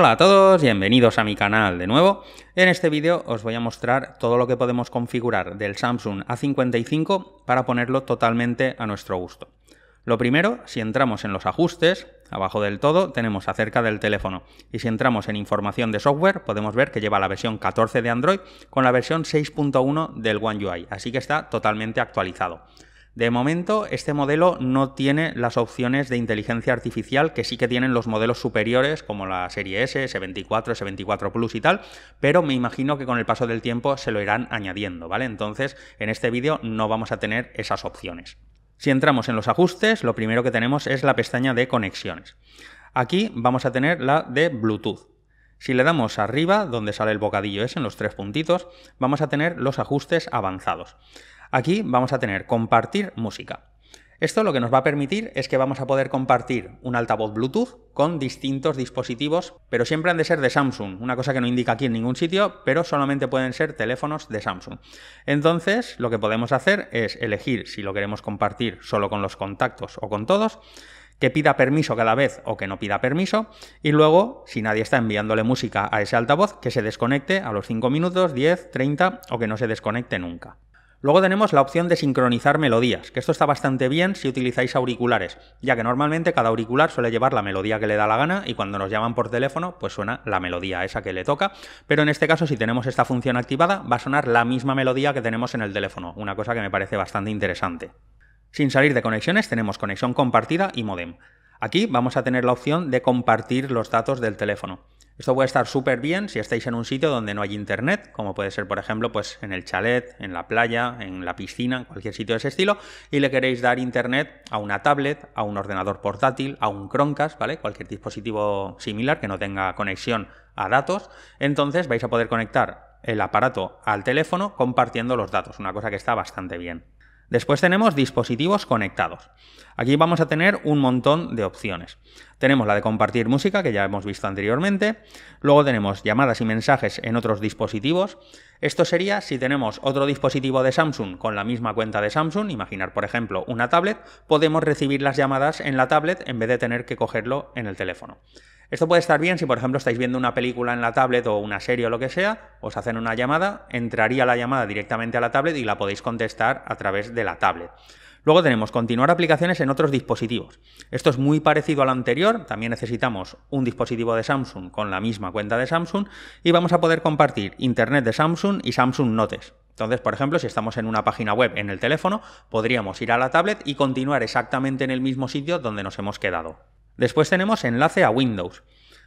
Hola a todos, bienvenidos a mi canal de nuevo. En este vídeo os voy a mostrar todo lo que podemos configurar del Samsung A55 para ponerlo totalmente a nuestro gusto. Lo primero, si entramos en los ajustes, abajo del todo tenemos acerca del teléfono y si entramos en información de software podemos ver que lleva la versión 14 de Android con la versión 6.1 del One UI, así que está totalmente actualizado. De momento, este modelo no tiene las opciones de inteligencia artificial que sí que tienen los modelos superiores, como la serie S, S24, S24 Plus y tal, pero me imagino que con el paso del tiempo se lo irán añadiendo, ¿vale? Entonces, en este vídeo no vamos a tener esas opciones. Si entramos en los ajustes, lo primero que tenemos es la pestaña de conexiones. Aquí vamos a tener la de Bluetooth. Si le damos arriba, donde sale el bocadillo es en los tres puntitos, vamos a tener los ajustes avanzados. Aquí vamos a tener compartir música. Esto lo que nos va a permitir es que vamos a poder compartir un altavoz Bluetooth con distintos dispositivos, pero siempre han de ser de Samsung, una cosa que no indica aquí en ningún sitio, pero solamente pueden ser teléfonos de Samsung. Entonces, lo que podemos hacer es elegir si lo queremos compartir solo con los contactos o con todos, que pida permiso cada vez o que no pida permiso, y luego, si nadie está enviándole música a ese altavoz, que se desconecte a los 5 minutos, 10, 30 o que no se desconecte nunca. Luego tenemos la opción de sincronizar melodías, que esto está bastante bien si utilizáis auriculares, ya que normalmente cada auricular suele llevar la melodía que le da la gana y cuando nos llaman por teléfono pues suena la melodía esa que le toca, pero en este caso si tenemos esta función activada va a sonar la misma melodía que tenemos en el teléfono, una cosa que me parece bastante interesante. Sin salir de conexiones tenemos conexión compartida y modem. Aquí vamos a tener la opción de compartir los datos del teléfono. Esto puede estar súper bien si estáis en un sitio donde no hay internet, como puede ser, por ejemplo, pues en el chalet, en la playa, en la piscina, en cualquier sitio de ese estilo, y le queréis dar internet a una tablet, a un ordenador portátil, a un Chromecast, ¿vale? Cualquier dispositivo similar que no tenga conexión a datos, entonces vais a poder conectar el aparato al teléfono compartiendo los datos, una cosa que está bastante bien. Después tenemos dispositivos conectados. Aquí vamos a tener un montón de opciones. Tenemos la de compartir música, que ya hemos visto anteriormente. Luego tenemos llamadas y mensajes en otros dispositivos. Esto sería si tenemos otro dispositivo de Samsung con la misma cuenta de Samsung, imaginar por ejemplo una tablet, podemos recibir las llamadas en la tablet en vez de tener que cogerlo en el teléfono. Esto puede estar bien si, por ejemplo, estáis viendo una película en la tablet o una serie o lo que sea, os hacen una llamada, entraría la llamada directamente a la tablet y la podéis contestar a través de la tablet. Luego tenemos continuar aplicaciones en otros dispositivos. Esto es muy parecido al anterior, también necesitamos un dispositivo de Samsung con la misma cuenta de Samsung y vamos a poder compartir Internet de Samsung y Samsung Notes. Entonces, por ejemplo, si estamos en una página web en el teléfono, podríamos ir a la tablet y continuar exactamente en el mismo sitio donde nos hemos quedado. Después tenemos enlace a Windows.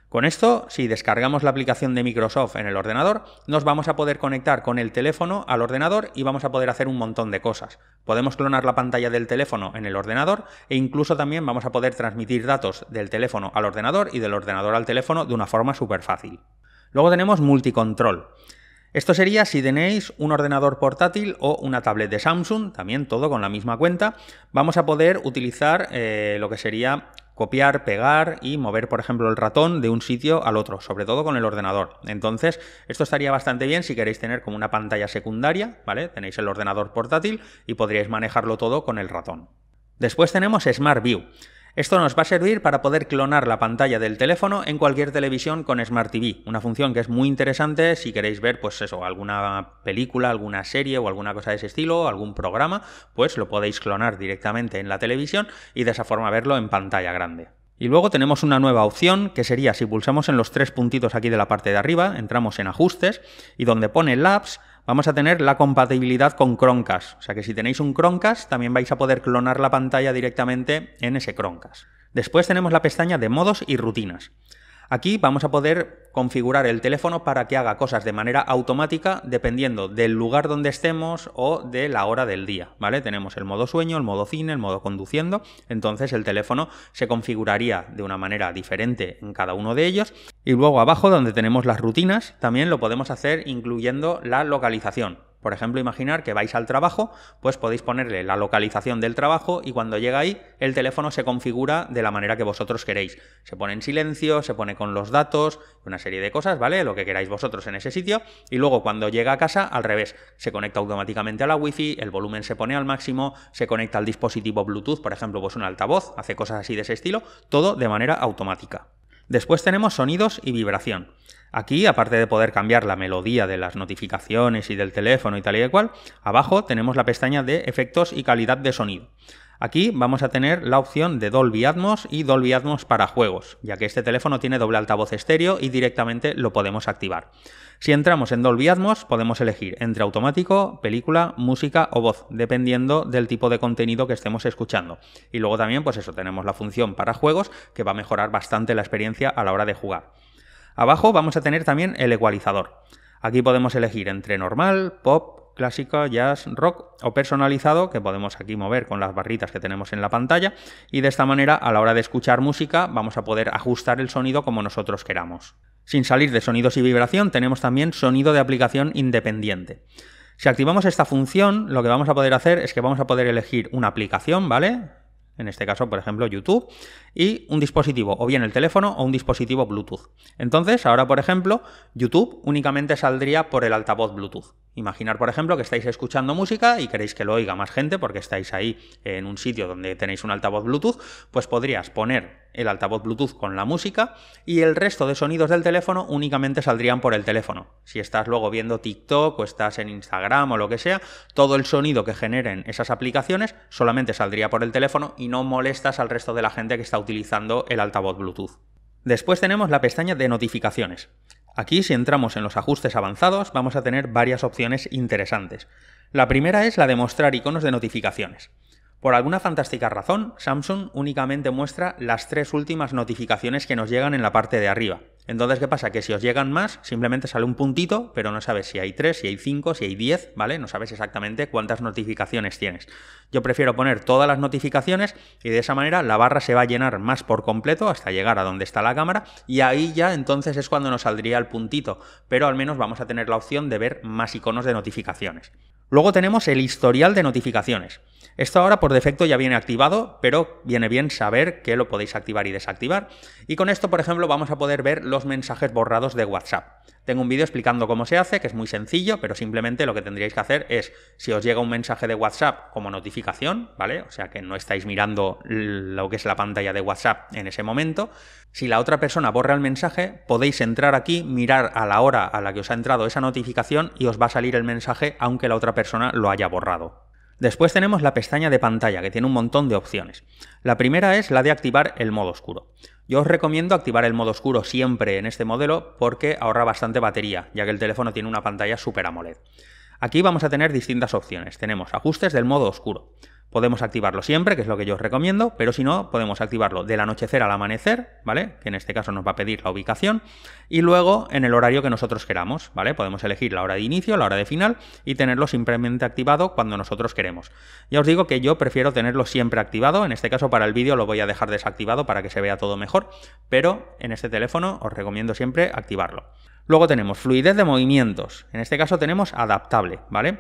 Con esto, si descargamos la aplicación de Microsoft en el ordenador, nos vamos a poder conectar con el teléfono al ordenador y vamos a poder hacer un montón de cosas. Podemos clonar la pantalla del teléfono en el ordenador e incluso también vamos a poder transmitir datos del teléfono al ordenador y del ordenador al teléfono de una forma súper fácil. Luego tenemos multicontrol. Esto sería si tenéis un ordenador portátil o una tablet de Samsung, también todo con la misma cuenta, vamos a poder utilizar eh, lo que sería copiar, pegar y mover, por ejemplo, el ratón de un sitio al otro, sobre todo con el ordenador. Entonces, esto estaría bastante bien si queréis tener como una pantalla secundaria, ¿vale? Tenéis el ordenador portátil y podríais manejarlo todo con el ratón. Después tenemos Smart View. Esto nos va a servir para poder clonar la pantalla del teléfono en cualquier televisión con Smart TV, una función que es muy interesante si queréis ver pues eso, alguna película, alguna serie o alguna cosa de ese estilo, algún programa, pues lo podéis clonar directamente en la televisión y de esa forma verlo en pantalla grande. Y luego tenemos una nueva opción que sería si pulsamos en los tres puntitos aquí de la parte de arriba, entramos en ajustes y donde pone Labs vamos a tener la compatibilidad con Chromecast. O sea que si tenéis un Chromecast, también vais a poder clonar la pantalla directamente en ese Chromecast. Después tenemos la pestaña de modos y rutinas. Aquí vamos a poder configurar el teléfono para que haga cosas de manera automática dependiendo del lugar donde estemos o de la hora del día, Tenemos el modo sueño, el modo cine, el modo conduciendo, entonces el teléfono se configuraría de una manera diferente en cada uno de ellos y luego abajo donde tenemos las rutinas también lo podemos hacer incluyendo la localización, por ejemplo, imaginar que vais al trabajo, pues podéis ponerle la localización del trabajo y cuando llega ahí el teléfono se configura de la manera que vosotros queréis. Se pone en silencio, se pone con los datos, una serie de cosas, ¿vale? Lo que queráis vosotros en ese sitio y luego cuando llega a casa al revés, se conecta automáticamente a la Wi-Fi, el volumen se pone al máximo, se conecta al dispositivo Bluetooth, por ejemplo, pues un altavoz, hace cosas así de ese estilo, todo de manera automática. Después tenemos sonidos y vibración. Aquí, aparte de poder cambiar la melodía de las notificaciones y del teléfono y tal y de cual, abajo tenemos la pestaña de efectos y calidad de sonido. Aquí vamos a tener la opción de Dolby Atmos y Dolby Atmos para juegos, ya que este teléfono tiene doble altavoz estéreo y directamente lo podemos activar. Si entramos en Dolby Atmos podemos elegir entre automático, película, música o voz, dependiendo del tipo de contenido que estemos escuchando. Y luego también pues eso tenemos la función para juegos que va a mejorar bastante la experiencia a la hora de jugar. Abajo vamos a tener también el ecualizador. Aquí podemos elegir entre normal, pop, clásico, jazz, rock o personalizado, que podemos aquí mover con las barritas que tenemos en la pantalla, y de esta manera a la hora de escuchar música vamos a poder ajustar el sonido como nosotros queramos. Sin salir de sonidos y vibración tenemos también sonido de aplicación independiente. Si activamos esta función, lo que vamos a poder hacer es que vamos a poder elegir una aplicación, ¿vale? en este caso, por ejemplo, YouTube, y un dispositivo, o bien el teléfono o un dispositivo Bluetooth. Entonces, ahora, por ejemplo, YouTube únicamente saldría por el altavoz Bluetooth. Imaginar, por ejemplo, que estáis escuchando música y queréis que lo oiga más gente porque estáis ahí en un sitio donde tenéis un altavoz Bluetooth, pues podrías poner el altavoz Bluetooth con la música y el resto de sonidos del teléfono únicamente saldrían por el teléfono. Si estás luego viendo TikTok o estás en Instagram o lo que sea, todo el sonido que generen esas aplicaciones solamente saldría por el teléfono y no molestas al resto de la gente que está utilizando el altavoz Bluetooth. Después tenemos la pestaña de notificaciones. Aquí, si entramos en los ajustes avanzados, vamos a tener varias opciones interesantes. La primera es la de mostrar iconos de notificaciones. Por alguna fantástica razón, Samsung únicamente muestra las tres últimas notificaciones que nos llegan en la parte de arriba. Entonces, ¿qué pasa? Que si os llegan más, simplemente sale un puntito, pero no sabes si hay 3, si hay 5, si hay 10, ¿vale? No sabes exactamente cuántas notificaciones tienes. Yo prefiero poner todas las notificaciones y de esa manera la barra se va a llenar más por completo hasta llegar a donde está la cámara y ahí ya entonces es cuando nos saldría el puntito, pero al menos vamos a tener la opción de ver más iconos de notificaciones. Luego tenemos el historial de notificaciones. Esto ahora por defecto ya viene activado, pero viene bien saber que lo podéis activar y desactivar. Y con esto, por ejemplo, vamos a poder ver los mensajes borrados de WhatsApp. Tengo un vídeo explicando cómo se hace, que es muy sencillo, pero simplemente lo que tendríais que hacer es, si os llega un mensaje de WhatsApp como notificación, ¿vale? O sea que no estáis mirando lo que es la pantalla de WhatsApp en ese momento. Si la otra persona borra el mensaje, podéis entrar aquí, mirar a la hora a la que os ha entrado esa notificación y os va a salir el mensaje aunque la otra persona lo haya borrado. Después tenemos la pestaña de pantalla, que tiene un montón de opciones. La primera es la de activar el modo oscuro. Yo os recomiendo activar el modo oscuro siempre en este modelo porque ahorra bastante batería, ya que el teléfono tiene una pantalla Super AMOLED. Aquí vamos a tener distintas opciones. Tenemos ajustes del modo oscuro. Podemos activarlo siempre, que es lo que yo os recomiendo, pero si no, podemos activarlo del anochecer al amanecer, ¿vale? Que en este caso nos va a pedir la ubicación, y luego en el horario que nosotros queramos, ¿vale? Podemos elegir la hora de inicio, la hora de final y tenerlo simplemente activado cuando nosotros queremos. Ya os digo que yo prefiero tenerlo siempre activado, en este caso para el vídeo lo voy a dejar desactivado para que se vea todo mejor, pero en este teléfono os recomiendo siempre activarlo. Luego tenemos fluidez de movimientos, en este caso tenemos adaptable, ¿vale?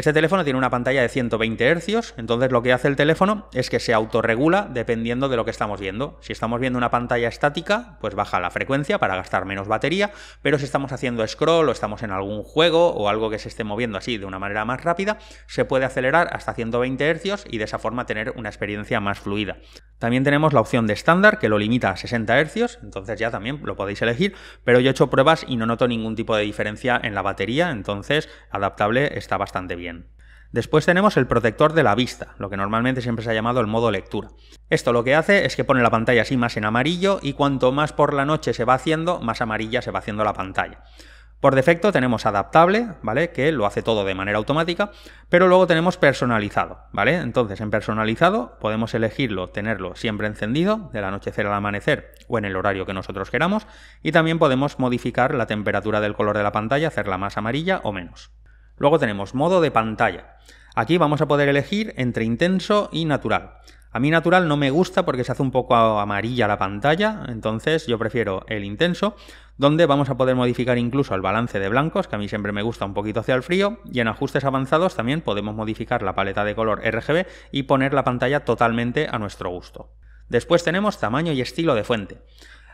Este teléfono tiene una pantalla de 120 Hz, entonces lo que hace el teléfono es que se autorregula dependiendo de lo que estamos viendo. Si estamos viendo una pantalla estática, pues baja la frecuencia para gastar menos batería, pero si estamos haciendo scroll o estamos en algún juego o algo que se esté moviendo así de una manera más rápida, se puede acelerar hasta 120 Hz y de esa forma tener una experiencia más fluida. También tenemos la opción de estándar que lo limita a 60 Hz, entonces ya también lo podéis elegir, pero yo he hecho pruebas y no noto ningún tipo de diferencia en la batería, entonces adaptable está bastante bien. Después tenemos el protector de la vista, lo que normalmente siempre se ha llamado el modo lectura. Esto lo que hace es que pone la pantalla así más en amarillo y cuanto más por la noche se va haciendo, más amarilla se va haciendo la pantalla. Por defecto tenemos adaptable, ¿vale? Que lo hace todo de manera automática, pero luego tenemos personalizado, ¿vale? Entonces en personalizado podemos elegirlo, tenerlo siempre encendido, del anochecer al amanecer o en el horario que nosotros queramos, y también podemos modificar la temperatura del color de la pantalla, hacerla más amarilla o menos. Luego tenemos modo de pantalla. Aquí vamos a poder elegir entre intenso y natural. A mí natural no me gusta porque se hace un poco amarilla la pantalla, entonces yo prefiero el intenso, donde vamos a poder modificar incluso el balance de blancos, que a mí siempre me gusta un poquito hacia el frío, y en ajustes avanzados también podemos modificar la paleta de color RGB y poner la pantalla totalmente a nuestro gusto. Después tenemos tamaño y estilo de fuente.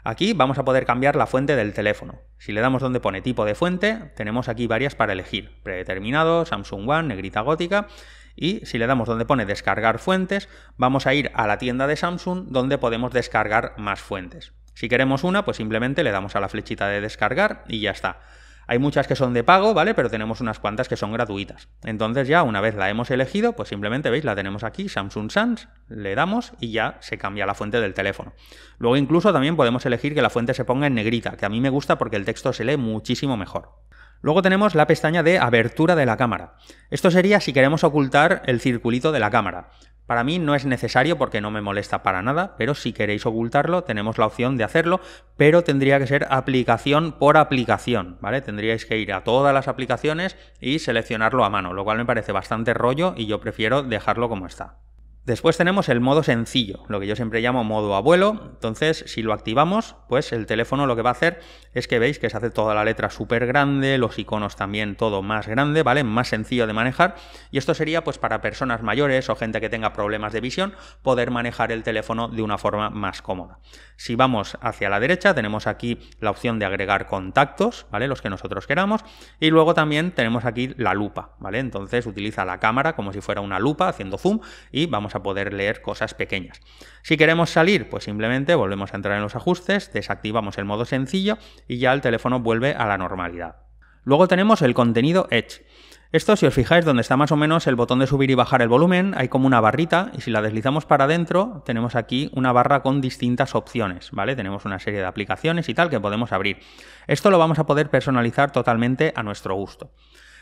Aquí vamos a poder cambiar la fuente del teléfono. Si le damos donde pone tipo de fuente, tenemos aquí varias para elegir. Predeterminado, Samsung One, negrita gótica. Y si le damos donde pone descargar fuentes, vamos a ir a la tienda de Samsung donde podemos descargar más fuentes. Si queremos una, pues simplemente le damos a la flechita de descargar y ya está. Hay muchas que son de pago, ¿vale? Pero tenemos unas cuantas que son gratuitas. Entonces ya una vez la hemos elegido, pues simplemente veis, la tenemos aquí, Samsung Sans, le damos y ya se cambia la fuente del teléfono. Luego incluso también podemos elegir que la fuente se ponga en negrita, que a mí me gusta porque el texto se lee muchísimo mejor. Luego tenemos la pestaña de abertura de la cámara. Esto sería si queremos ocultar el circulito de la cámara. Para mí no es necesario porque no me molesta para nada, pero si queréis ocultarlo tenemos la opción de hacerlo, pero tendría que ser aplicación por aplicación, ¿vale? Tendríais que ir a todas las aplicaciones y seleccionarlo a mano, lo cual me parece bastante rollo y yo prefiero dejarlo como está. Después tenemos el modo sencillo, lo que yo siempre llamo modo abuelo. Entonces, si lo activamos, pues el teléfono lo que va a hacer es que veis que se hace toda la letra súper grande, los iconos también todo más grande, ¿vale? Más sencillo de manejar. Y esto sería pues para personas mayores o gente que tenga problemas de visión, poder manejar el teléfono de una forma más cómoda. Si vamos hacia la derecha, tenemos aquí la opción de agregar contactos, ¿vale? Los que nosotros queramos. Y luego también tenemos aquí la lupa, ¿vale? Entonces utiliza la cámara como si fuera una lupa haciendo zoom y vamos a poder leer cosas pequeñas. Si queremos salir, pues simplemente volvemos a entrar en los ajustes, desactivamos el modo sencillo y ya el teléfono vuelve a la normalidad. Luego tenemos el contenido Edge. Esto, si os fijáis, donde está más o menos el botón de subir y bajar el volumen, hay como una barrita y si la deslizamos para adentro, tenemos aquí una barra con distintas opciones, ¿vale? Tenemos una serie de aplicaciones y tal que podemos abrir. Esto lo vamos a poder personalizar totalmente a nuestro gusto.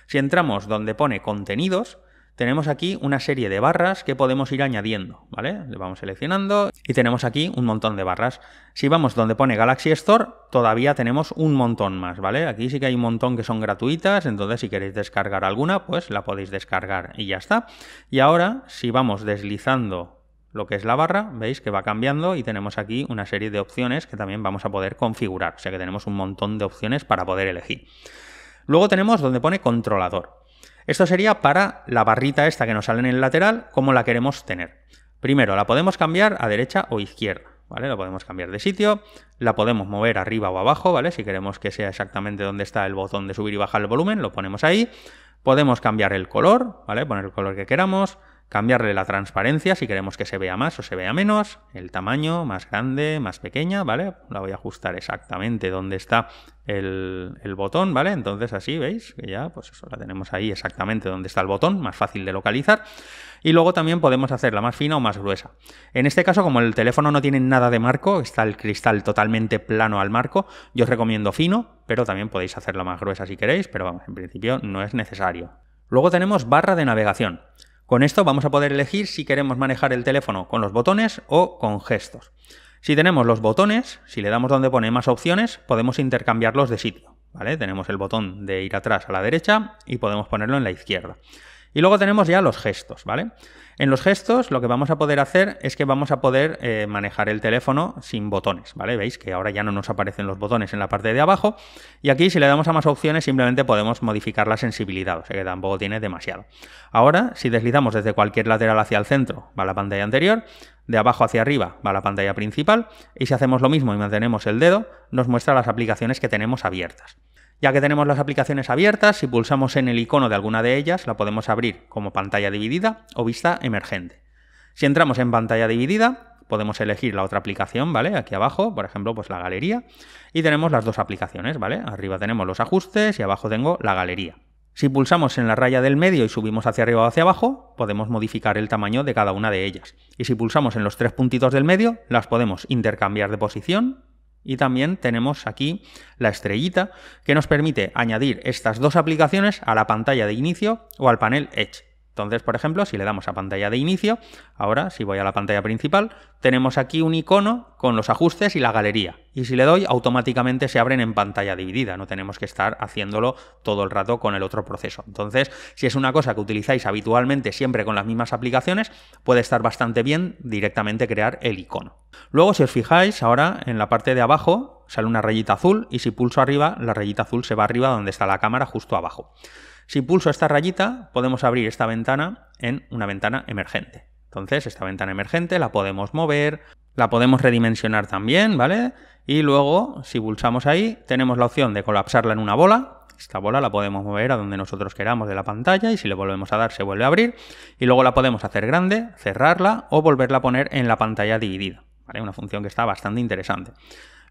Si entramos donde pone contenidos, tenemos aquí una serie de barras que podemos ir añadiendo, ¿vale? Le vamos seleccionando y tenemos aquí un montón de barras. Si vamos donde pone Galaxy Store, todavía tenemos un montón más, ¿vale? Aquí sí que hay un montón que son gratuitas, entonces si queréis descargar alguna, pues la podéis descargar y ya está. Y ahora, si vamos deslizando lo que es la barra, veis que va cambiando y tenemos aquí una serie de opciones que también vamos a poder configurar, o sea que tenemos un montón de opciones para poder elegir. Luego tenemos donde pone controlador. Esto sería para la barrita esta que nos sale en el lateral, cómo la queremos tener. Primero, la podemos cambiar a derecha o izquierda, ¿vale? La podemos cambiar de sitio, la podemos mover arriba o abajo, ¿vale? Si queremos que sea exactamente donde está el botón de subir y bajar el volumen, lo ponemos ahí. Podemos cambiar el color, ¿vale? Poner el color que queramos cambiarle la transparencia si queremos que se vea más o se vea menos, el tamaño más grande, más pequeña, ¿vale? La voy a ajustar exactamente donde está el, botón, ¿vale? Entonces así, ¿veis? Que ya, pues eso, la tenemos ahí exactamente donde está el botón, más fácil de localizar. Y luego también podemos hacerla más fina o más gruesa. En este caso, como el teléfono no tiene nada de marco, está el cristal totalmente plano al marco, yo os recomiendo fino, pero también podéis hacerla más gruesa si queréis, pero vamos, en principio no es necesario. Luego tenemos barra de navegación. Con esto vamos a poder elegir si queremos manejar el teléfono con los botones o con gestos. Si tenemos los botones, si le damos donde pone más opciones, podemos intercambiarlos de sitio. ¿vale? Tenemos el botón de ir atrás a la derecha y podemos ponerlo en la izquierda. Y luego tenemos ya los gestos, ¿vale? En los gestos lo que vamos a poder hacer es que vamos a poder eh, manejar el teléfono sin botones, ¿vale? Veis que ahora ya no nos aparecen los botones en la parte de abajo y aquí si le damos a más opciones simplemente podemos modificar la sensibilidad, o sea que tampoco tiene demasiado. Ahora, si deslizamos desde cualquier lateral hacia el centro, va la pantalla anterior, de abajo hacia arriba va la pantalla principal y si hacemos lo mismo y mantenemos el dedo, nos muestra las aplicaciones que tenemos abiertas. Ya que tenemos las aplicaciones abiertas, si pulsamos en el icono de alguna de ellas, la podemos abrir como pantalla dividida o vista emergente. Si entramos en pantalla dividida, podemos elegir la otra aplicación, ¿vale? Aquí abajo, por ejemplo, pues la galería. Y tenemos las dos aplicaciones, ¿vale? Arriba tenemos los ajustes y abajo tengo la galería. Si pulsamos en la raya del medio y subimos hacia arriba o hacia abajo, podemos modificar el tamaño de cada una de ellas. Y si pulsamos en los tres puntitos del medio, las podemos intercambiar de posición y también tenemos aquí la estrellita que nos permite añadir estas dos aplicaciones a la pantalla de inicio o al panel Edge. Entonces, por ejemplo, si le damos a pantalla de inicio, ahora si voy a la pantalla principal, tenemos aquí un icono con los ajustes y la galería. Y si le doy, automáticamente se abren en pantalla dividida, no tenemos que estar haciéndolo todo el rato con el otro proceso. Entonces, si es una cosa que utilizáis habitualmente siempre con las mismas aplicaciones, puede estar bastante bien directamente crear el icono. Luego, si os fijáis, ahora en la parte de abajo sale una rayita azul y si pulso arriba, la rayita azul se va arriba donde está la cámara, justo abajo. Si pulso esta rayita, podemos abrir esta ventana en una ventana emergente. Entonces, esta ventana emergente la podemos mover, la podemos redimensionar también, ¿vale? Y luego, si pulsamos ahí, tenemos la opción de colapsarla en una bola. Esta bola la podemos mover a donde nosotros queramos de la pantalla y si le volvemos a dar se vuelve a abrir. Y luego la podemos hacer grande, cerrarla o volverla a poner en la pantalla dividida. ¿Vale? Una función que está bastante interesante.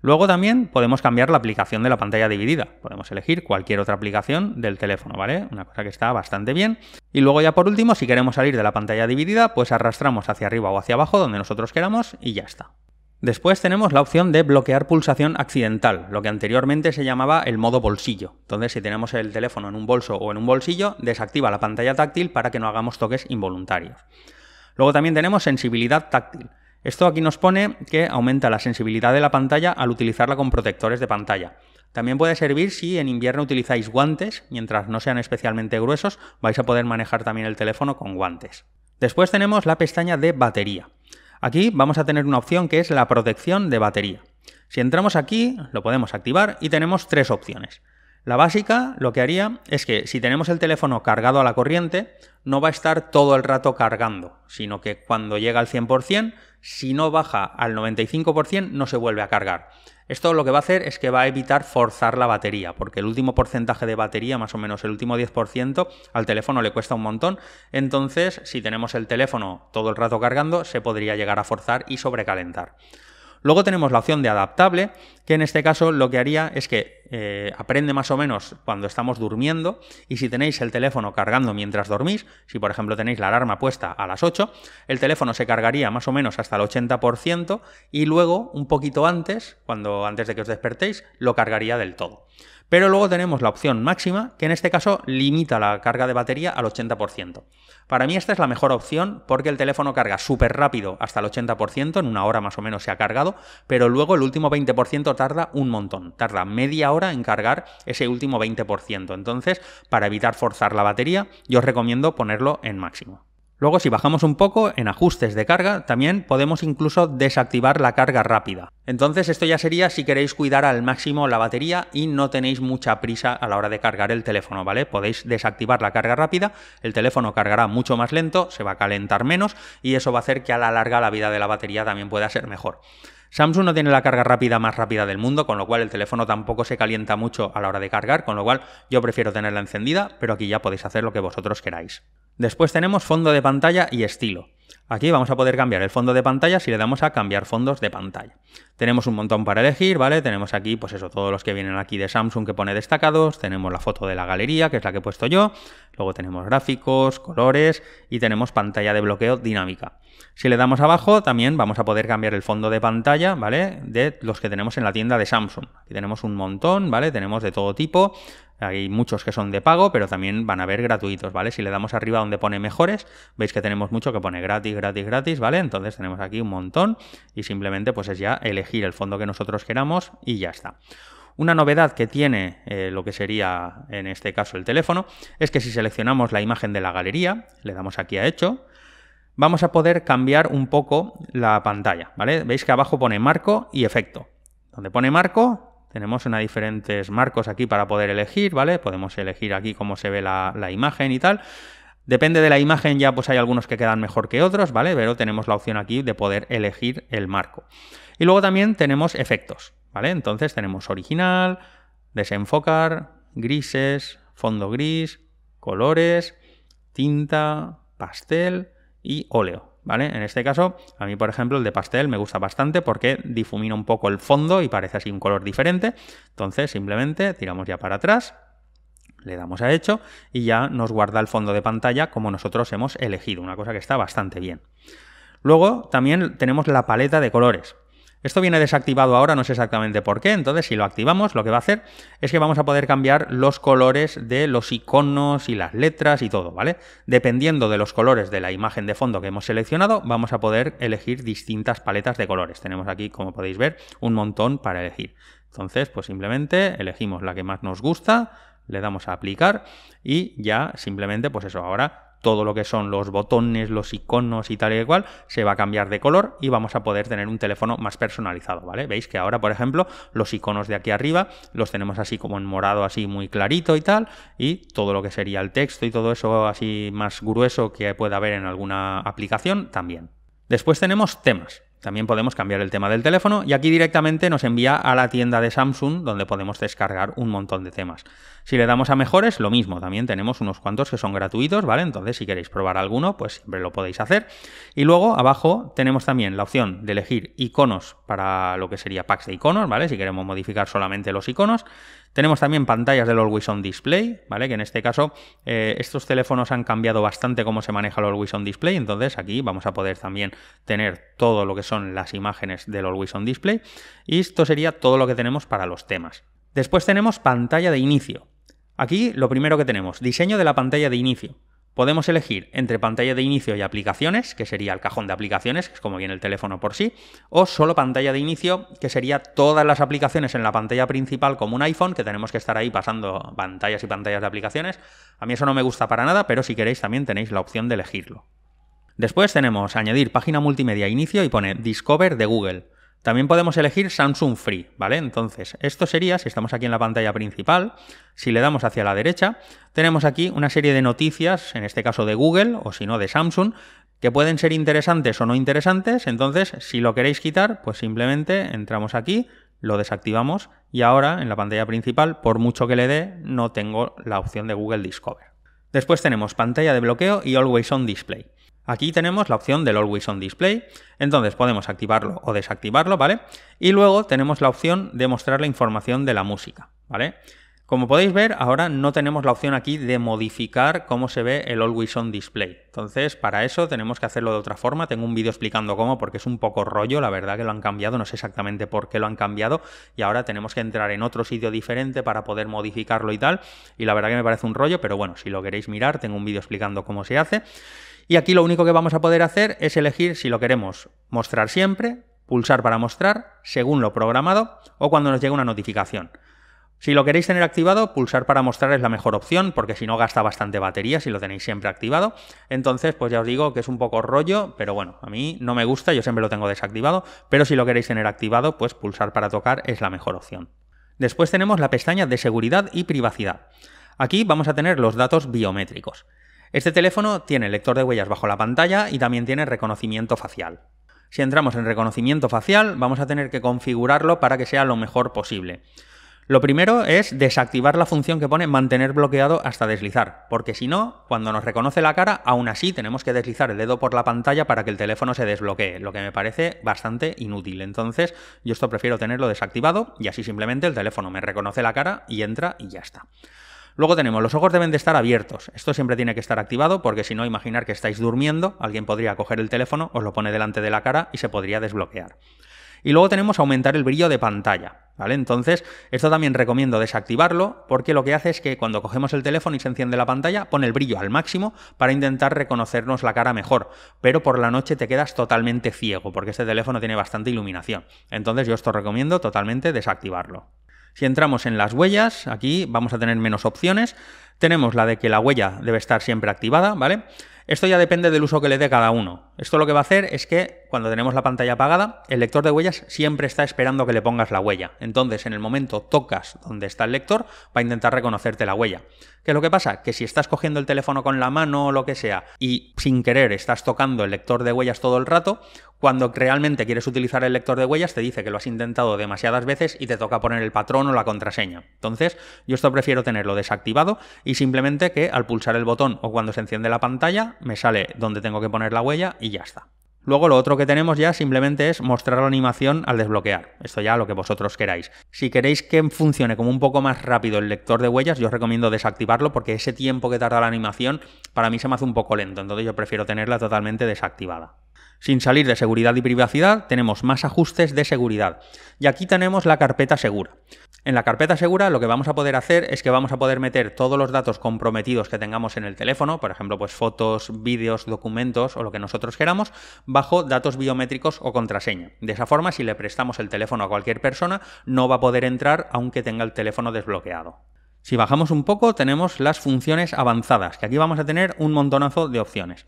Luego también podemos cambiar la aplicación de la pantalla dividida. Podemos elegir cualquier otra aplicación del teléfono, ¿vale? Una cosa que está bastante bien. Y luego ya por último, si queremos salir de la pantalla dividida, pues arrastramos hacia arriba o hacia abajo donde nosotros queramos y ya está. Después tenemos la opción de bloquear pulsación accidental, lo que anteriormente se llamaba el modo bolsillo. Entonces, si tenemos el teléfono en un bolso o en un bolsillo, desactiva la pantalla táctil para que no hagamos toques involuntarios. Luego también tenemos sensibilidad táctil. Esto aquí nos pone que aumenta la sensibilidad de la pantalla al utilizarla con protectores de pantalla. También puede servir si en invierno utilizáis guantes, mientras no sean especialmente gruesos, vais a poder manejar también el teléfono con guantes. Después tenemos la pestaña de batería. Aquí vamos a tener una opción que es la protección de batería. Si entramos aquí, lo podemos activar y tenemos tres opciones. La básica lo que haría es que si tenemos el teléfono cargado a la corriente, no va a estar todo el rato cargando, sino que cuando llega al 100%, si no baja al 95%, no se vuelve a cargar. Esto lo que va a hacer es que va a evitar forzar la batería, porque el último porcentaje de batería, más o menos el último 10%, al teléfono le cuesta un montón. Entonces, si tenemos el teléfono todo el rato cargando, se podría llegar a forzar y sobrecalentar. Luego tenemos la opción de adaptable, que en este caso lo que haría es que eh, aprende más o menos cuando estamos durmiendo y si tenéis el teléfono cargando mientras dormís, si por ejemplo tenéis la alarma puesta a las 8, el teléfono se cargaría más o menos hasta el 80% y luego un poquito antes, cuando antes de que os despertéis, lo cargaría del todo. Pero luego tenemos la opción máxima, que en este caso limita la carga de batería al 80%. Para mí esta es la mejor opción porque el teléfono carga súper rápido hasta el 80%, en una hora más o menos se ha cargado, pero luego el último 20% tarda un montón, tarda media hora en cargar ese último 20%. Entonces, para evitar forzar la batería, yo os recomiendo ponerlo en máximo. Luego si bajamos un poco en ajustes de carga también podemos incluso desactivar la carga rápida. Entonces esto ya sería si queréis cuidar al máximo la batería y no tenéis mucha prisa a la hora de cargar el teléfono, ¿vale? Podéis desactivar la carga rápida, el teléfono cargará mucho más lento, se va a calentar menos y eso va a hacer que a la larga la vida de la batería también pueda ser mejor. Samsung no tiene la carga rápida más rápida del mundo, con lo cual el teléfono tampoco se calienta mucho a la hora de cargar, con lo cual yo prefiero tenerla encendida, pero aquí ya podéis hacer lo que vosotros queráis. Después tenemos fondo de pantalla y estilo. Aquí vamos a poder cambiar el fondo de pantalla si le damos a cambiar fondos de pantalla. Tenemos un montón para elegir, ¿vale? Tenemos aquí, pues eso, todos los que vienen aquí de Samsung que pone destacados, tenemos la foto de la galería, que es la que he puesto yo, luego tenemos gráficos, colores y tenemos pantalla de bloqueo dinámica. Si le damos abajo, también vamos a poder cambiar el fondo de pantalla, ¿vale? De los que tenemos en la tienda de Samsung. Aquí tenemos un montón, ¿vale? Tenemos de todo tipo, hay muchos que son de pago, pero también van a ver gratuitos, ¿vale? Si le damos arriba donde pone mejores, veis que tenemos mucho que pone gratis, gratis, gratis, ¿vale? Entonces tenemos aquí un montón y simplemente pues es ya elegir el fondo que nosotros queramos y ya está. Una novedad que tiene eh, lo que sería en este caso el teléfono es que si seleccionamos la imagen de la galería, le damos aquí a hecho, vamos a poder cambiar un poco la pantalla, ¿vale? Veis que abajo pone marco y efecto. Donde pone marco, tenemos una diferentes marcos aquí para poder elegir, ¿vale? Podemos elegir aquí cómo se ve la, la imagen y tal. Depende de la imagen, ya pues hay algunos que quedan mejor que otros, ¿vale? Pero tenemos la opción aquí de poder elegir el marco. Y luego también tenemos efectos, ¿vale? Entonces tenemos original, desenfocar, grises, fondo gris, colores, tinta, pastel y óleo, en este caso, a mí, por ejemplo, el de pastel me gusta bastante porque difumina un poco el fondo y parece así un color diferente. Entonces, simplemente tiramos ya para atrás, le damos a hecho y ya nos guarda el fondo de pantalla como nosotros hemos elegido, una cosa que está bastante bien. Luego también tenemos la paleta de colores. Esto viene desactivado ahora, no sé exactamente por qué, entonces si lo activamos lo que va a hacer es que vamos a poder cambiar los colores de los iconos y las letras y todo, ¿vale? Dependiendo de los colores de la imagen de fondo que hemos seleccionado, vamos a poder elegir distintas paletas de colores. Tenemos aquí, como podéis ver, un montón para elegir. Entonces, pues simplemente elegimos la que más nos gusta, le damos a aplicar y ya simplemente, pues eso, ahora todo lo que son los botones, los iconos y tal y cual, se va a cambiar de color y vamos a poder tener un teléfono más personalizado, ¿vale? Veis que ahora, por ejemplo, los iconos de aquí arriba los tenemos así como en morado, así muy clarito y tal, y todo lo que sería el texto y todo eso así más grueso que pueda haber en alguna aplicación también. Después tenemos temas. También podemos cambiar el tema del teléfono y aquí directamente nos envía a la tienda de Samsung donde podemos descargar un montón de temas. Si le damos a mejores, lo mismo, también tenemos unos cuantos que son gratuitos, ¿vale? Entonces si queréis probar alguno, pues siempre lo podéis hacer. Y luego abajo tenemos también la opción de elegir iconos para lo que sería packs de iconos, ¿vale? Si queremos modificar solamente los iconos tenemos también pantallas del Always On Display, ¿vale? Que en este caso eh, estos teléfonos han cambiado bastante cómo se maneja el Always On Display, entonces aquí vamos a poder también tener todo lo que son las imágenes del Always On Display y esto sería todo lo que tenemos para los temas. Después tenemos pantalla de inicio. Aquí lo primero que tenemos, diseño de la pantalla de inicio. Podemos elegir entre pantalla de inicio y aplicaciones, que sería el cajón de aplicaciones, que es como viene el teléfono por sí, o solo pantalla de inicio, que sería todas las aplicaciones en la pantalla principal como un iPhone, que tenemos que estar ahí pasando pantallas y pantallas de aplicaciones. A mí eso no me gusta para nada, pero si queréis también tenéis la opción de elegirlo. Después tenemos añadir página multimedia inicio y pone Discover de Google. También podemos elegir Samsung Free, ¿vale? Entonces, esto sería, si estamos aquí en la pantalla principal, si le damos hacia la derecha, tenemos aquí una serie de noticias, en este caso de Google o si no de Samsung, que pueden ser interesantes o no interesantes. Entonces, si lo queréis quitar, pues simplemente entramos aquí, lo desactivamos y ahora en la pantalla principal, por mucho que le dé, no tengo la opción de Google Discover. Después tenemos pantalla de bloqueo y Always On Display. Aquí tenemos la opción del Always on Display, entonces podemos activarlo o desactivarlo, ¿vale? Y luego tenemos la opción de mostrar la información de la música, ¿vale? Como podéis ver, ahora no tenemos la opción aquí de modificar cómo se ve el Always On Display. Entonces, para eso tenemos que hacerlo de otra forma. Tengo un vídeo explicando cómo, porque es un poco rollo, la verdad que lo han cambiado, no sé exactamente por qué lo han cambiado, y ahora tenemos que entrar en otro sitio diferente para poder modificarlo y tal, y la verdad que me parece un rollo, pero bueno, si lo queréis mirar, tengo un vídeo explicando cómo se hace. Y aquí lo único que vamos a poder hacer es elegir si lo queremos mostrar siempre, pulsar para mostrar, según lo programado, o cuando nos llega una notificación. Si lo queréis tener activado, pulsar para mostrar es la mejor opción, porque si no gasta bastante batería si lo tenéis siempre activado. Entonces, pues ya os digo que es un poco rollo, pero bueno, a mí no me gusta, yo siempre lo tengo desactivado, pero si lo queréis tener activado, pues pulsar para tocar es la mejor opción. Después tenemos la pestaña de seguridad y privacidad. Aquí vamos a tener los datos biométricos. Este teléfono tiene lector de huellas bajo la pantalla y también tiene reconocimiento facial. Si entramos en reconocimiento facial, vamos a tener que configurarlo para que sea lo mejor posible. Lo primero es desactivar la función que pone mantener bloqueado hasta deslizar, porque si no, cuando nos reconoce la cara, aún así tenemos que deslizar el dedo por la pantalla para que el teléfono se desbloquee, lo que me parece bastante inútil. Entonces, yo esto prefiero tenerlo desactivado y así simplemente el teléfono me reconoce la cara y entra y ya está. Luego tenemos, los ojos deben de estar abiertos. Esto siempre tiene que estar activado porque si no, imaginar que estáis durmiendo, alguien podría coger el teléfono, os lo pone delante de la cara y se podría desbloquear. Y luego tenemos aumentar el brillo de pantalla, ¿vale? Entonces, esto también recomiendo desactivarlo porque lo que hace es que cuando cogemos el teléfono y se enciende la pantalla, pone el brillo al máximo para intentar reconocernos la cara mejor, pero por la noche te quedas totalmente ciego porque este teléfono tiene bastante iluminación. Entonces, yo esto recomiendo totalmente desactivarlo. Si entramos en las huellas, aquí vamos a tener menos opciones. Tenemos la de que la huella debe estar siempre activada, ¿vale? Esto ya depende del uso que le dé cada uno. Esto lo que va a hacer es que cuando tenemos la pantalla apagada, el lector de huellas siempre está esperando que le pongas la huella. Entonces, en el momento tocas donde está el lector, va a intentar reconocerte la huella. ¿Qué es lo que pasa? Que si estás cogiendo el teléfono con la mano o lo que sea y sin querer estás tocando el lector de huellas todo el rato, cuando realmente quieres utilizar el lector de huellas te dice que lo has intentado demasiadas veces y te toca poner el patrón o la contraseña. Entonces, yo esto prefiero tenerlo desactivado y simplemente que al pulsar el botón o cuando se enciende la pantalla me sale donde tengo que poner la huella y ya está. Luego lo otro que tenemos ya simplemente es mostrar la animación al desbloquear. Esto ya lo que vosotros queráis. Si queréis que funcione como un poco más rápido el lector de huellas, yo os recomiendo desactivarlo porque ese tiempo que tarda la animación para mí se me hace un poco lento, entonces yo prefiero tenerla totalmente desactivada. Sin salir de seguridad y privacidad, tenemos más ajustes de seguridad. Y aquí tenemos la carpeta segura. En la carpeta segura lo que vamos a poder hacer es que vamos a poder meter todos los datos comprometidos que tengamos en el teléfono, por ejemplo, pues fotos, vídeos, documentos o lo que nosotros queramos, bajo datos biométricos o contraseña. De esa forma, si le prestamos el teléfono a cualquier persona, no va a poder entrar aunque tenga el teléfono desbloqueado. Si bajamos un poco, tenemos las funciones avanzadas, que aquí vamos a tener un montonazo de opciones.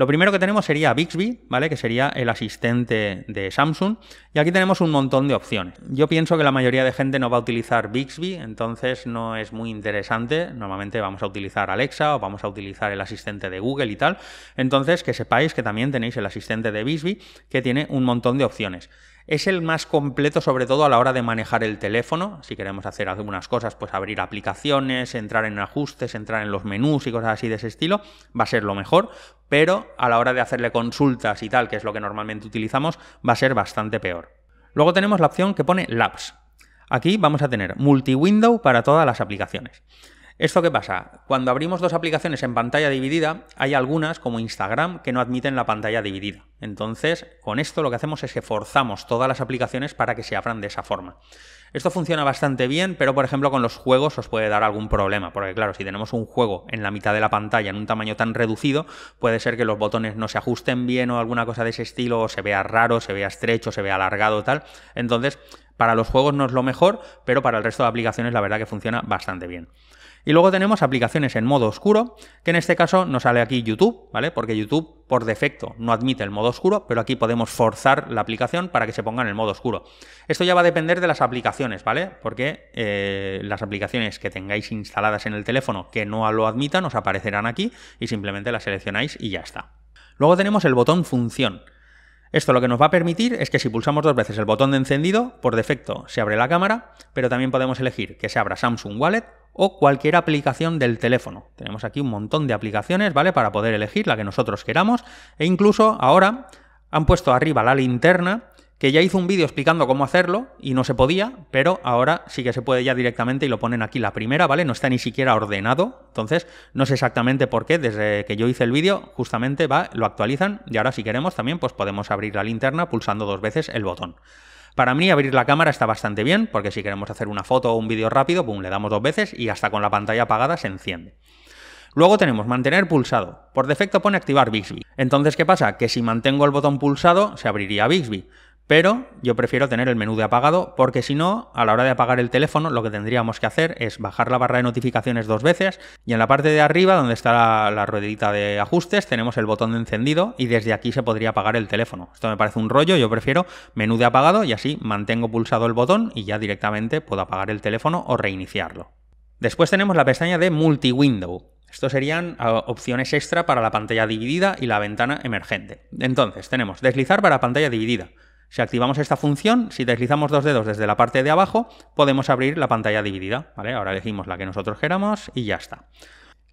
Lo primero que tenemos sería Bixby, ¿vale? Que sería el asistente de Samsung. Y aquí tenemos un montón de opciones. Yo pienso que la mayoría de gente no va a utilizar Bixby, entonces no es muy interesante. Normalmente vamos a utilizar Alexa o vamos a utilizar el asistente de Google y tal. Entonces, que sepáis que también tenéis el asistente de Bixby que tiene un montón de opciones. Es el más completo, sobre todo a la hora de manejar el teléfono. Si queremos hacer algunas cosas, pues abrir aplicaciones, entrar en ajustes, entrar en los menús y cosas así de ese estilo, va a ser lo mejor. Pero a la hora de hacerle consultas y tal, que es lo que normalmente utilizamos, va a ser bastante peor. Luego tenemos la opción que pone Labs. Aquí vamos a tener multi-window para todas las aplicaciones. ¿Esto qué pasa? Cuando abrimos dos aplicaciones en pantalla dividida, hay algunas, como Instagram, que no admiten la pantalla dividida. Entonces, con esto lo que hacemos es que forzamos todas las aplicaciones para que se abran de esa forma. Esto funciona bastante bien, pero por ejemplo con los juegos os puede dar algún problema, porque claro, si tenemos un juego en la mitad de la pantalla en un tamaño tan reducido, puede ser que los botones no se ajusten bien o alguna cosa de ese estilo, o se vea raro, se vea estrecho, se vea alargado, tal. Entonces, para los juegos no es lo mejor, pero para el resto de aplicaciones la verdad que funciona bastante bien. Y luego tenemos aplicaciones en modo oscuro, que en este caso nos sale aquí YouTube, ¿vale? Porque YouTube por defecto no admite el modo oscuro, pero aquí podemos forzar la aplicación para que se ponga en el modo oscuro. Esto ya va a depender de las aplicaciones, ¿vale? Porque eh, las aplicaciones que tengáis instaladas en el teléfono que no lo admitan os aparecerán aquí y simplemente las seleccionáis y ya está. Luego tenemos el botón función. Esto lo que nos va a permitir es que si pulsamos dos veces el botón de encendido, por defecto se abre la cámara, pero también podemos elegir que se abra Samsung Wallet o cualquier aplicación del teléfono. Tenemos aquí un montón de aplicaciones, ¿vale? Para poder elegir la que nosotros queramos e incluso ahora han puesto arriba la linterna que ya hizo un vídeo explicando cómo hacerlo y no se podía, pero ahora sí que se puede ya directamente y lo ponen aquí la primera, ¿vale? No está ni siquiera ordenado, entonces no sé exactamente por qué, desde que yo hice el vídeo justamente va, lo actualizan y ahora si queremos también pues podemos abrir la linterna pulsando dos veces el botón. Para mí abrir la cámara está bastante bien, porque si queremos hacer una foto o un vídeo rápido, pum, le damos dos veces y hasta con la pantalla apagada se enciende. Luego tenemos mantener pulsado. Por defecto pone activar Bixby. Entonces, ¿qué pasa? Que si mantengo el botón pulsado, se abriría Bixby pero yo prefiero tener el menú de apagado porque si no, a la hora de apagar el teléfono lo que tendríamos que hacer es bajar la barra de notificaciones dos veces y en la parte de arriba donde está la, ruedita de ajustes tenemos el botón de encendido y desde aquí se podría apagar el teléfono. Esto me parece un rollo, yo prefiero menú de apagado y así mantengo pulsado el botón y ya directamente puedo apagar el teléfono o reiniciarlo. Después tenemos la pestaña de multi-window. Esto serían opciones extra para la pantalla dividida y la ventana emergente. Entonces, tenemos deslizar para pantalla dividida. Si activamos esta función, si deslizamos dos dedos desde la parte de abajo, podemos abrir la pantalla dividida. Ahora elegimos la que nosotros queramos y ya está.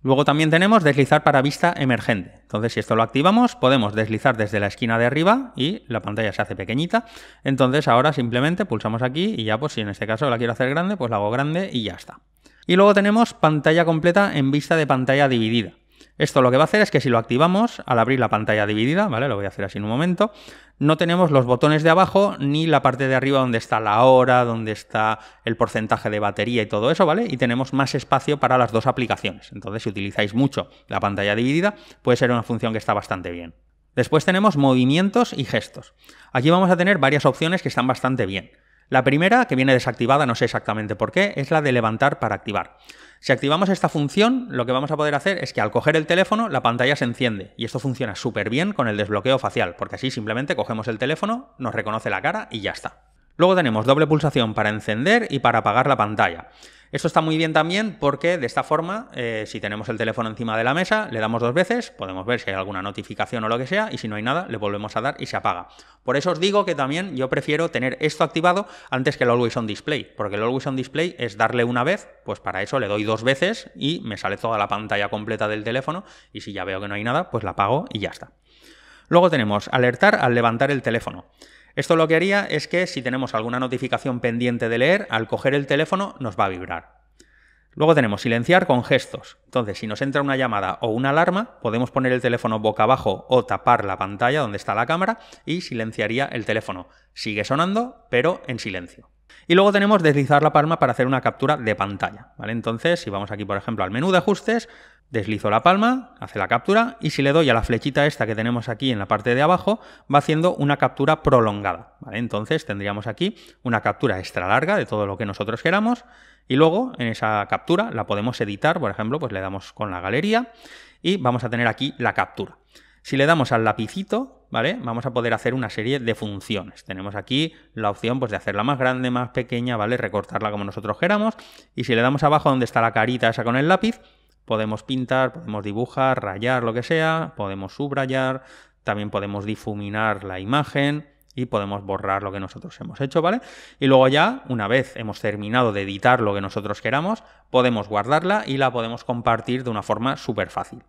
Luego también tenemos deslizar para vista emergente. Entonces, si esto lo activamos, podemos deslizar desde la esquina de arriba y la pantalla se hace pequeñita. Entonces, ahora simplemente pulsamos aquí y ya, pues si en este caso la quiero hacer grande, pues la hago grande y ya está. Y luego tenemos pantalla completa en vista de pantalla dividida. Esto lo que va a hacer es que si lo activamos, al abrir la pantalla dividida, ¿vale? Lo voy a hacer así en un momento, no tenemos los botones de abajo ni la parte de arriba donde está la hora, donde está el porcentaje de batería y todo eso, ¿vale? Y tenemos más espacio para las dos aplicaciones. Entonces, si utilizáis mucho la pantalla dividida, puede ser una función que está bastante bien. Después tenemos movimientos y gestos. Aquí vamos a tener varias opciones que están bastante bien. La primera, que viene desactivada, no sé exactamente por qué, es la de levantar para activar. Si activamos esta función, lo que vamos a poder hacer es que al coger el teléfono la pantalla se enciende y esto funciona súper bien con el desbloqueo facial, porque así simplemente cogemos el teléfono, nos reconoce la cara y ya está. Luego tenemos doble pulsación para encender y para apagar la pantalla. Esto está muy bien también porque de esta forma, eh, si tenemos el teléfono encima de la mesa, le damos dos veces, podemos ver si hay alguna notificación o lo que sea, y si no hay nada, le volvemos a dar y se apaga. Por eso os digo que también yo prefiero tener esto activado antes que el Always On Display, porque el Always On Display es darle una vez, pues para eso le doy dos veces y me sale toda la pantalla completa del teléfono, y si ya veo que no hay nada, pues la apago y ya está. Luego tenemos alertar al levantar el teléfono. Esto lo que haría es que si tenemos alguna notificación pendiente de leer, al coger el teléfono nos va a vibrar. Luego tenemos silenciar con gestos. Entonces, si nos entra una llamada o una alarma, podemos poner el teléfono boca abajo o tapar la pantalla donde está la cámara y silenciaría el teléfono. Sigue sonando, pero en silencio. Y luego tenemos deslizar la palma para hacer una captura de pantalla. ¿vale? Entonces, si vamos aquí, por ejemplo, al menú de ajustes, Deslizo la palma, hace la captura y si le doy a la flechita esta que tenemos aquí en la parte de abajo, va haciendo una captura prolongada. Entonces tendríamos aquí una captura extra larga de todo lo que nosotros queramos y luego en esa captura la podemos editar, por ejemplo, pues le damos con la galería y vamos a tener aquí la captura. Si le damos al lapicito, ¿vale? Vamos a poder hacer una serie de funciones. Tenemos aquí la opción pues, de hacerla más grande, más pequeña, ¿vale? Recortarla como nosotros queramos. Y si le damos abajo donde está la carita esa con el lápiz, Podemos pintar, podemos dibujar, rayar, lo que sea, podemos subrayar, también podemos difuminar la imagen y podemos borrar lo que nosotros hemos hecho, ¿vale? Y luego ya, una vez hemos terminado de editar lo que nosotros queramos, podemos guardarla y la podemos compartir de una forma súper fácil.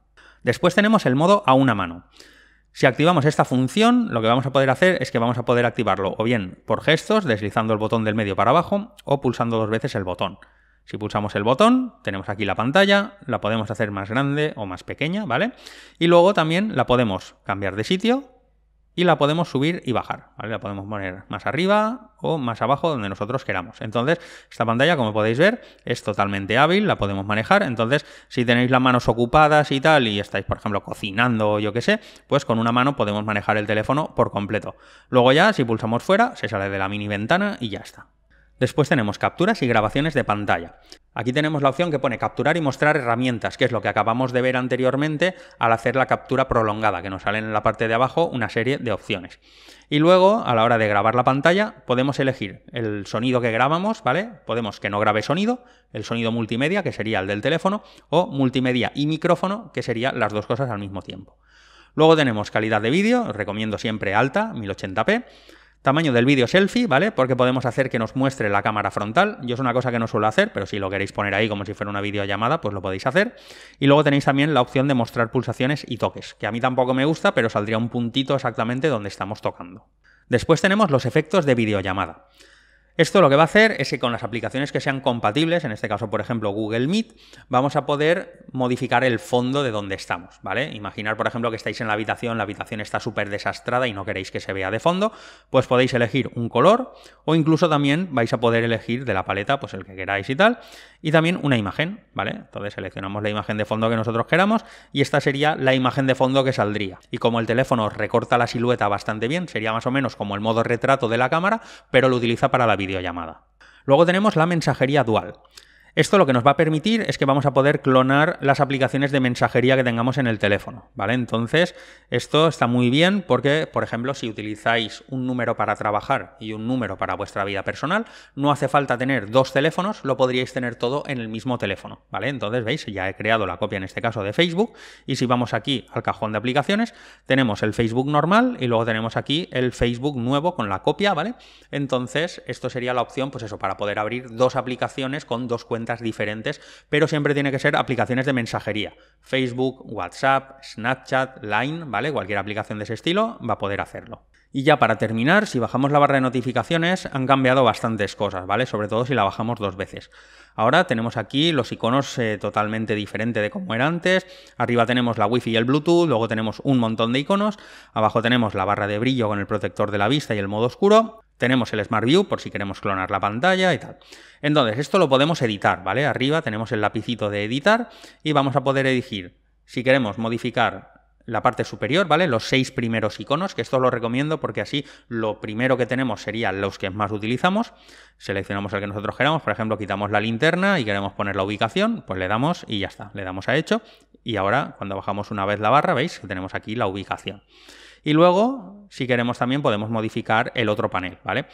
Después tenemos el modo a una mano. Si activamos esta función, lo que vamos a poder hacer es que vamos a poder activarlo o bien por gestos, deslizando el botón del medio para abajo, o pulsando dos veces el botón. Si pulsamos el botón, tenemos aquí la pantalla, la podemos hacer más grande o más pequeña, ¿vale? Y luego también la podemos cambiar de sitio y la podemos subir y bajar, ¿vale? La podemos poner más arriba o más abajo donde nosotros queramos. Entonces, esta pantalla, como podéis ver, es totalmente hábil, la podemos manejar. Entonces, si tenéis las manos ocupadas y tal y estáis, por ejemplo, cocinando o yo qué sé, pues con una mano podemos manejar el teléfono por completo. Luego ya, si pulsamos fuera, se sale de la mini ventana y ya está. Después tenemos capturas y grabaciones de pantalla. Aquí tenemos la opción que pone capturar y mostrar herramientas, que es lo que acabamos de ver anteriormente al hacer la captura prolongada, que nos salen en la parte de abajo una serie de opciones. Y luego, a la hora de grabar la pantalla, podemos elegir el sonido que grabamos, ¿vale? Podemos que no grabe sonido, el sonido multimedia, que sería el del teléfono, o multimedia y micrófono, que serían las dos cosas al mismo tiempo. Luego tenemos calidad de vídeo, recomiendo siempre alta, 1080p. Tamaño del vídeo selfie, ¿vale? Porque podemos hacer que nos muestre la cámara frontal. Yo es una cosa que no suelo hacer, pero si lo queréis poner ahí como si fuera una videollamada, pues lo podéis hacer. Y luego tenéis también la opción de mostrar pulsaciones y toques, que a mí tampoco me gusta, pero saldría un puntito exactamente donde estamos tocando. Después tenemos los efectos de videollamada. Esto lo que va a hacer es que con las aplicaciones que sean compatibles, en este caso, por ejemplo, Google Meet, vamos a poder modificar el fondo de donde estamos, ¿vale? Imaginar, por ejemplo, que estáis en la habitación, la habitación está súper desastrada y no queréis que se vea de fondo, pues podéis elegir un color o incluso también vais a poder elegir de la paleta, pues el que queráis y tal, y también una imagen, ¿vale? Entonces seleccionamos la imagen de fondo que nosotros queramos y esta sería la imagen de fondo que saldría. Y como el teléfono recorta la silueta bastante bien, sería más o menos como el modo retrato de la cámara, pero lo utiliza para la vida Luego tenemos la mensajería dual. Esto lo que nos va a permitir es que vamos a poder clonar las aplicaciones de mensajería que tengamos en el teléfono, ¿vale? Entonces, esto está muy bien porque, por ejemplo, si utilizáis un número para trabajar y un número para vuestra vida personal, no hace falta tener dos teléfonos, lo podríais tener todo en el mismo teléfono, ¿vale? Entonces, veis, ya he creado la copia en este caso de Facebook y si vamos aquí al cajón de aplicaciones, tenemos el Facebook normal y luego tenemos aquí el Facebook nuevo con la copia, ¿vale? Entonces, esto sería la opción, pues eso, para poder abrir dos aplicaciones con dos cuentas diferentes, pero siempre tiene que ser aplicaciones de mensajería. Facebook, WhatsApp, Snapchat, Line, ¿vale? Cualquier aplicación de ese estilo va a poder hacerlo. Y ya para terminar, si bajamos la barra de notificaciones, han cambiado bastantes cosas, ¿vale? Sobre todo si la bajamos dos veces. Ahora tenemos aquí los iconos eh, totalmente diferentes de como era antes. Arriba tenemos la Wi-Fi y el Bluetooth, luego tenemos un montón de iconos. Abajo tenemos la barra de brillo con el protector de la vista y el modo oscuro. Tenemos el Smart View por si queremos clonar la pantalla y tal. Entonces, esto lo podemos editar, ¿vale? Arriba tenemos el lapicito de editar y vamos a poder elegir si queremos modificar la parte superior, ¿vale? Los seis primeros iconos, que esto lo recomiendo porque así lo primero que tenemos serían los que más utilizamos. Seleccionamos el que nosotros queramos, por ejemplo, quitamos la linterna y queremos poner la ubicación, pues le damos y ya está, le damos a hecho y ahora, cuando bajamos una vez la barra, veis que tenemos aquí la ubicación. Y luego, si queremos también, podemos modificar el otro panel, ¿vale?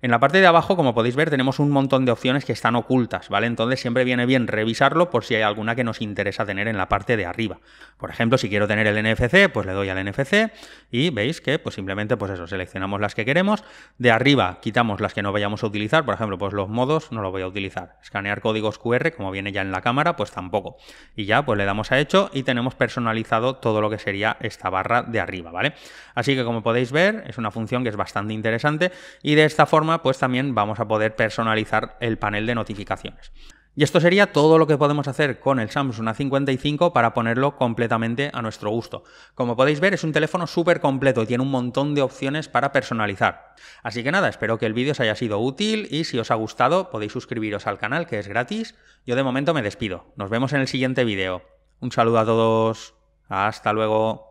En la parte de abajo, como podéis ver, tenemos un montón de opciones que están ocultas, ¿vale? Entonces siempre viene bien revisarlo por si hay alguna que nos interesa tener en la parte de arriba. Por ejemplo, si quiero tener el NFC, pues le doy al NFC y veis que pues simplemente pues eso, seleccionamos las que queremos, de arriba quitamos las que no vayamos a utilizar, por ejemplo, pues los modos no lo voy a utilizar. Escanear códigos QR, como viene ya en la cámara, pues tampoco. Y ya pues le damos a hecho y tenemos personalizado todo lo que sería esta barra de arriba, ¿vale? Así que como podéis ver, es una función que es bastante interesante y de esta forma pues también vamos a poder personalizar el panel de notificaciones. Y esto sería todo lo que podemos hacer con el Samsung A55 para ponerlo completamente a nuestro gusto. Como podéis ver es un teléfono súper completo y tiene un montón de opciones para personalizar. Así que nada, espero que el vídeo os haya sido útil y si os ha gustado podéis suscribiros al canal que es gratis. Yo de momento me despido. Nos vemos en el siguiente vídeo. Un saludo a todos. Hasta luego.